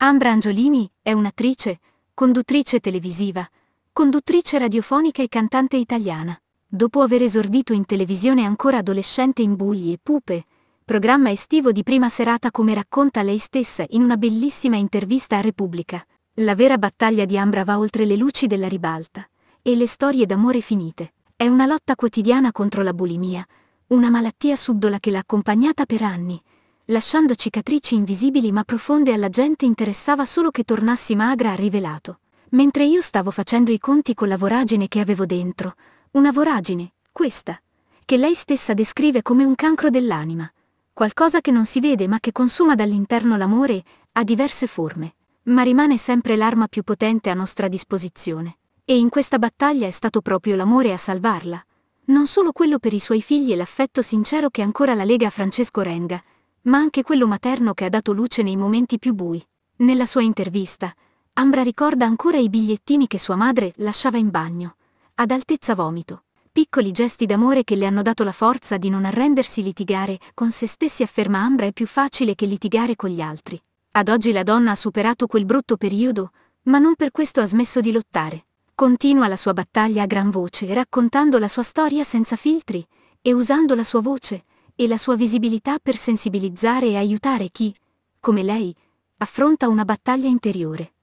Ambra Angiolini è un'attrice, conduttrice televisiva, conduttrice radiofonica e cantante italiana. Dopo aver esordito in televisione ancora adolescente in Bulli e Pupe, programma estivo di prima serata come racconta lei stessa in una bellissima intervista a Repubblica, la vera battaglia di Ambra va oltre le luci della ribalta e le storie d'amore finite. È una lotta quotidiana contro la bulimia, una malattia subdola che l'ha accompagnata per anni lasciando cicatrici invisibili ma profonde alla gente interessava solo che tornassi magra ha rivelato, mentre io stavo facendo i conti con la voragine che avevo dentro, una voragine, questa, che lei stessa descrive come un cancro dell'anima, qualcosa che non si vede ma che consuma dall'interno l'amore, ha diverse forme, ma rimane sempre l'arma più potente a nostra disposizione. E in questa battaglia è stato proprio l'amore a salvarla, non solo quello per i suoi figli e l'affetto sincero che ancora la lega a Francesco Renga, ma anche quello materno che ha dato luce nei momenti più bui. Nella sua intervista, Ambra ricorda ancora i bigliettini che sua madre lasciava in bagno, ad altezza vomito, piccoli gesti d'amore che le hanno dato la forza di non arrendersi litigare con se stessi afferma Ambra è più facile che litigare con gli altri. Ad oggi la donna ha superato quel brutto periodo, ma non per questo ha smesso di lottare. Continua la sua battaglia a gran voce, raccontando la sua storia senza filtri e usando la sua voce, e la sua visibilità per sensibilizzare e aiutare chi, come lei, affronta una battaglia interiore.